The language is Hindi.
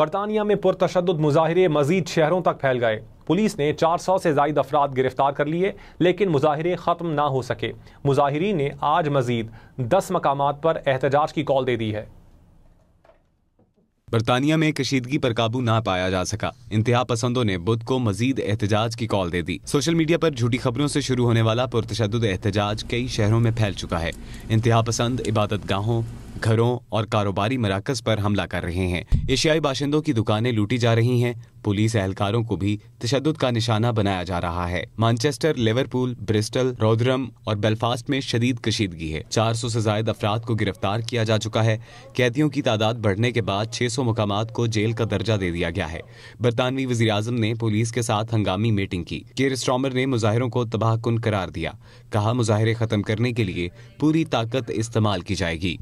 बरतानिया में पुरतशद मुजाहरे मजीद शहरों तक फैल गए पुलिस ने 400 से जायद अफराद गिरफ्तार कर लिए लेकिन मुजाहरे ख़त्म ना हो सके मुजाहरीन ने आज मजीद 10 मकाम पर एहतजाज की कॉल दे दी है बरतानिया में कशीदगी पर काबू ना पाया जा सका इंतहा पसंदों ने बुध को मजीद एहतजाज की कॉल दे दी सोशल मीडिया पर झूठी खबरों से शुरू होने वाला पुरतशद एहतजाज कई शहरों में फैल चुका है इंतहा पसंद इबादत गाहों घरों और कारोबारी मराकज पर हमला कर रहे हैं एशियाई बाशिंदों की दुकानें लूटी जा रही हैं पुलिस एहलकारों को भी तशद का निशाना बनाया जा रहा है मानचेस्टर लिवरपूल ब्रिस्टल रोदरम और बेलफास्ट में शदीद कशीदगी है चार सौ से जायद अफराद को गिरफ्तार किया जा चुका है कैदियों की तादाद बढ़ने के बाद छह सौ मकाम को जेल का दर्जा दे दिया गया है बरतानवी वजी ने पुलिस के साथ हंगामी मीटिंग की केर स्ट्रॉमर ने मुजाहिरों को तबाहकुन करार दिया कहा मुजाहरे खत्म करने के लिए पूरी ताकत इस्तेमाल की जाएगी